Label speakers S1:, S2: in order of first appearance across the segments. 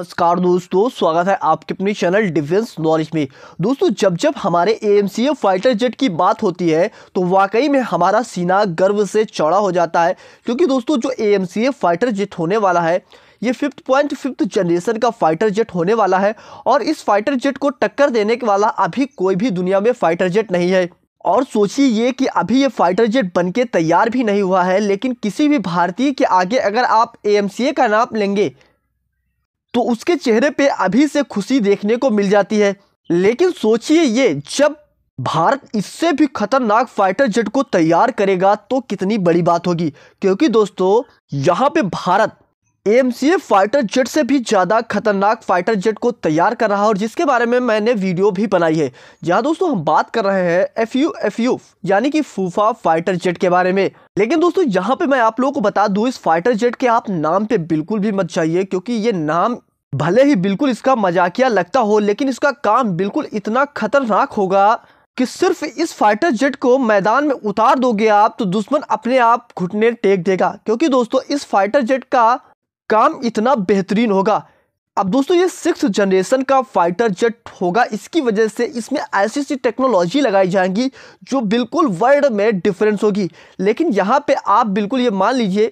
S1: नमस्कार दोस्तों स्वागत है आपके अपने चैनल डिफेंस नॉलेज में दोस्तों जब जब हमारे ए फाइटर जेट की बात होती है तो वाकई में हमारा सीना गर्व से चौड़ा हो जाता है क्योंकि दोस्तों जो ए फाइटर जेट होने वाला है ये फिफ्थ पॉइंट फिफ्थ जनरेशन का फाइटर जेट होने वाला है और इस फाइटर जेट को टक्कर देने के वाला अभी कोई भी दुनिया में फाइटर जेट नहीं है और सोचिए ये कि अभी ये फाइटर जेट बनके तैयार भी नहीं हुआ है लेकिन किसी भी भारतीय के आगे अगर आप ए का नाम लेंगे तो उसके चेहरे पे अभी से खुशी देखने को मिल जाती है लेकिन सोचिए ये जब भारत इससे भी खतरनाक फाइटर जेट को तैयार करेगा तो कितनी बड़ी बात होगी क्योंकि दोस्तों यहाँ पे भारत एमसीए फाइटर जेट से भी ज़्यादा खतरनाक फाइटर जेट को तैयार कर रहा है और जिसके बारे में मैंने वीडियो भी बनाई है जहाँ दोस्तों हम बात कर रहे हैं एफ यू एफ यू यानी कि फूफा फाइटर जेट के बारे में लेकिन दोस्तों यहाँ पे मैं आप लोगों को बता दूँ इस फाइटर जेट के आप नाम पे बिल्कुल भी मत जाइए क्योंकि ये नाम भले ही बिल्कुल इसका मजाकिया लगता हो लेकिन इसका काम बिल्कुल इतना खतरनाक होगा कि सिर्फ इस फाइटर जेट को मैदान में उतार दोगे आप तो दुश्मन अपने आप घुटने टेक देगा क्योंकि दोस्तों इस फाइटर जेट का काम इतना बेहतरीन होगा अब दोस्तों ये सिक्स जनरेशन का फाइटर जेट होगा इसकी वजह से इसमें ऐसी सी टेक्नोलॉजी लगाई जाएंगी जो बिल्कुल वर्ल्ड में डिफरेंस होगी लेकिन यहाँ पे आप बिल्कुल ये मान लीजिए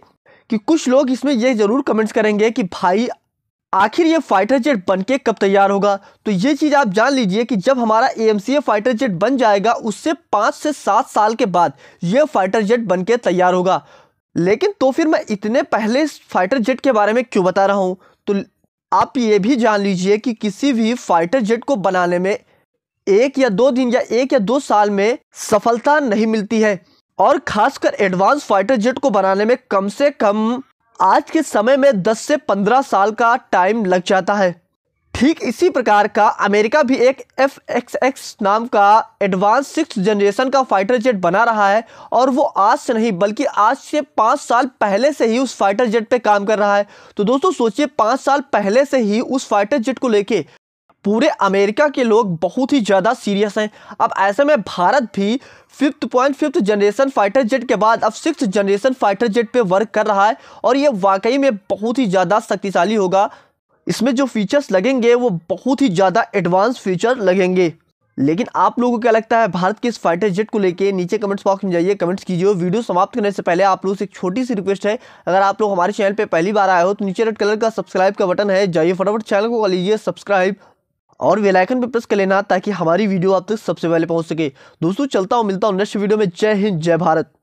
S1: कि कुछ लोग इसमें ये ज़रूर कमेंट्स करेंगे कि भाई आखिर ये फाइटर जेट बन के कब तैयार होगा तो ये चीज़ आप जान लीजिए कि जब हमारा ए एम फाइटर जेट बन जाएगा उससे पाँच से सात साल के बाद ये फाइटर जेट बन के तैयार होगा लेकिन तो फिर मैं इतने पहले फाइटर जेट के बारे में क्यों बता रहा हूँ तो आप ये भी जान लीजिए कि किसी भी फाइटर जेट को बनाने में एक या दो दिन या एक या दो साल में सफलता नहीं मिलती है और खासकर एडवांस फाइटर जेट को बनाने में कम से कम आज के समय में 10 से 15 साल का टाइम लग जाता है ठीक इसी प्रकार का अमेरिका भी एक एफ एक्स एक्स नाम का एडवांस सिक्स जनरेशन का फाइटर जेट बना रहा है और वो आज से नहीं बल्कि आज से पाँच साल पहले से ही उस फाइटर जेट पे काम कर रहा है तो दोस्तों सोचिए पाँच साल पहले से ही उस फाइटर जेट को लेके पूरे अमेरिका के लोग बहुत ही ज़्यादा सीरियस हैं अब ऐसे में भारत भी fifth point fifth generation fighter jet के बाद अब सिक्स जनरेशन फाइटर जेट पे वर्क कर रहा है और ये वाकई में बहुत ही ज़्यादा शक्तिशाली होगा इसमें जो फीचर्स लगेंगे वो बहुत ही ज़्यादा एडवांस फीचर लगेंगे लेकिन आप लोगों को क्या लगता है भारत के इस फाइटर जेट को लेके नीचे कमेंट्स बॉक्स में जाइए कमेंट्स कीजिए वीडियो समाप्त करने से पहले आप लोगों से एक छोटी सी रिक्वेस्ट है अगर आप लोग हमारे चैनल पे पहली बार आए हो तो नीचे रेड कलर का सब्सक्राइब का बटन है जाइए फटाफट चैनल को कर लीजिए सब्सक्राइब और वेलाइकन पर प्रेस कर लेना ताकि हमारी वीडियो आप तक सबसे पहले पहुँच सके दोस्तों चलता हूँ मिलता हूँ नेक्स्ट वीडियो में जय हिंद जय भारत